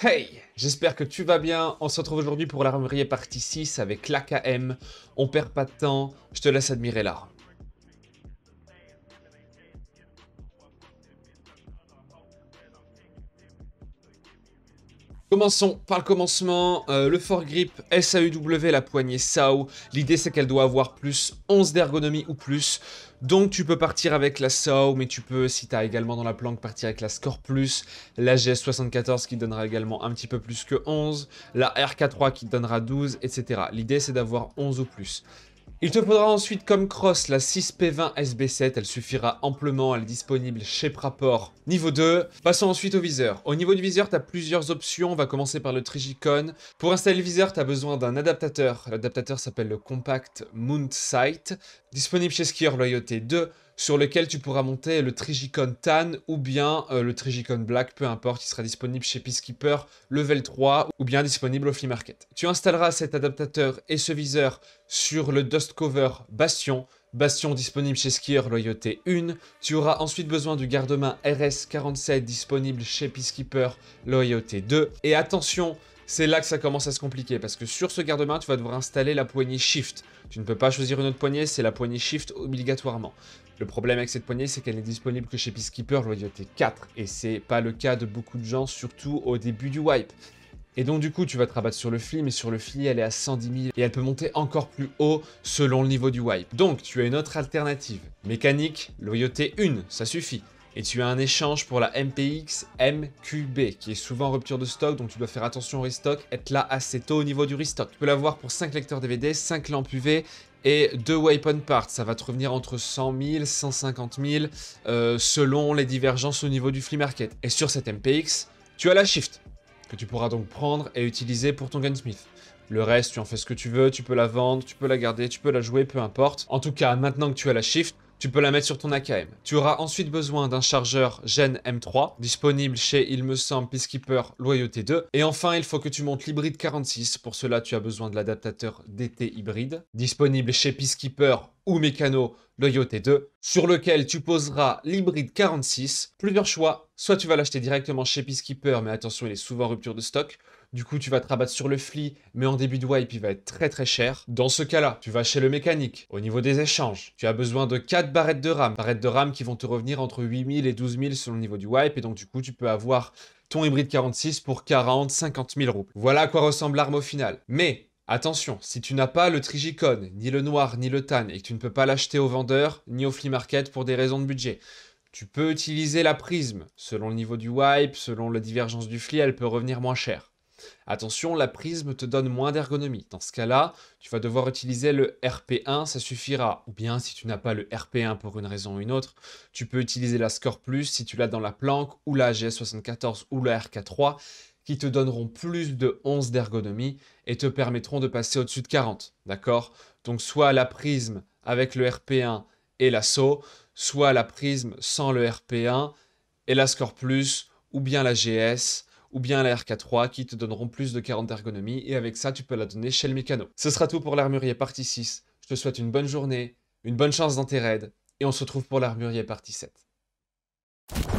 Hey J'espère que tu vas bien. On se retrouve aujourd'hui pour l'armurier partie 6 avec l'AKM. On perd pas de temps, je te laisse admirer l'arme. Commençons par le commencement, euh, le le foregrip SAUW, la poignée SAO, l'idée c'est qu'elle doit avoir plus 11 d'ergonomie ou plus, donc tu peux partir avec la SAO, mais tu peux, si t'as également dans la planque, partir avec la Score Plus, la GS74 qui donnera également un petit peu plus que 11, la RK3 qui donnera 12, etc. L'idée c'est d'avoir 11 ou plus. Il te faudra ensuite comme cross la 6P20 SB7, elle suffira amplement, elle est disponible chez Praport niveau 2. Passons ensuite au viseur. Au niveau du viseur, tu as plusieurs options, on va commencer par le Trigicon. Pour installer le viseur, tu as besoin d'un adaptateur. L'adaptateur s'appelle le Compact Mount Sight, disponible chez Skier Loyauté 2, sur lequel tu pourras monter le Trigicon Tan ou bien euh, le Trigicon Black, peu importe, il sera disponible chez Peacekeeper Level 3 ou bien disponible au Flea Market. Tu installeras cet adaptateur et ce viseur sur le Dust Cover Bastion, Bastion disponible chez Skier Loyauté 1. Tu auras ensuite besoin du garde-main RS47 disponible chez Peacekeeper Loyauté 2. Et attention, c'est là que ça commence à se compliquer, parce que sur ce garde-main, tu vas devoir installer la poignée Shift. Tu ne peux pas choisir une autre poignée, c'est la poignée Shift obligatoirement. Le problème avec cette poignée, c'est qu'elle n'est disponible que chez Peacekeeper Loyauté 4, et c'est pas le cas de beaucoup de gens, surtout au début du wipe. Et donc du coup, tu vas te rabattre sur le fli, mais sur le fil, elle est à 110 000 et elle peut monter encore plus haut selon le niveau du wipe. Donc, tu as une autre alternative. Mécanique, loyauté 1, ça suffit et tu as un échange pour la MPX MQB qui est souvent rupture de stock donc tu dois faire attention au restock, être là assez tôt au niveau du restock. Tu peux l'avoir pour 5 lecteurs DVD, 5 lampes UV et deux weapon parts. Ça va te revenir entre 100 000, 150 000 selon les divergences au niveau du flea market. Et sur cette MPX, tu as la shift que tu pourras donc prendre et utiliser pour ton gunsmith. Le reste, tu en fais ce que tu veux, tu peux la vendre, tu peux la garder, tu peux la jouer, peu importe. En tout cas, maintenant que tu as la shift, tu peux la mettre sur ton AKM. Tu auras ensuite besoin d'un chargeur Gen M3, disponible chez, il me semble, Peacekeeper Loyauté 2. Et enfin, il faut que tu montes l'hybride 46. Pour cela, tu as besoin de l'adaptateur DT hybride, disponible chez Peacekeeper ou Mécano Loyauté 2, sur lequel tu poseras l'hybride 46. Plusieurs choix, soit tu vas l'acheter directement chez Peacekeeper, mais attention, il est souvent en rupture de stock, du coup, tu vas te rabattre sur le fli, mais en début de wipe, il va être très très cher. Dans ce cas-là, tu vas chez le mécanique. Au niveau des échanges, tu as besoin de 4 barrettes de RAM. Barrettes de RAM qui vont te revenir entre 8000 et 12000 selon le niveau du wipe. Et donc, du coup, tu peux avoir ton hybride 46 pour 40, 50 000 roubles. Voilà à quoi ressemble l'arme au final. Mais Attention, si tu n'as pas le Trigicon, ni le noir, ni le tan, et que tu ne peux pas l'acheter au vendeur, ni au flea market pour des raisons de budget, tu peux utiliser la prisme. Selon le niveau du wipe, selon la divergence du flea. elle peut revenir moins cher. Attention, la prisme te donne moins d'ergonomie. Dans ce cas-là, tu vas devoir utiliser le RP1, ça suffira. Ou bien, si tu n'as pas le RP1 pour une raison ou une autre, tu peux utiliser la Score Plus si tu l'as dans la planque ou la gs 74 ou la RK3 qui te donneront plus de 11 d'ergonomie et te permettront de passer au-dessus de 40. D'accord Donc, soit la prisme avec le RP1 et l'assaut, soit la prisme sans le RP1 et la Score Plus ou bien la GS ou bien la RK3 qui te donneront plus de 40 d'ergonomie et avec ça tu peux la donner chez le mécano. Ce sera tout pour l'armurier partie 6, je te souhaite une bonne journée, une bonne chance dans tes raids et on se retrouve pour l'armurier partie 7.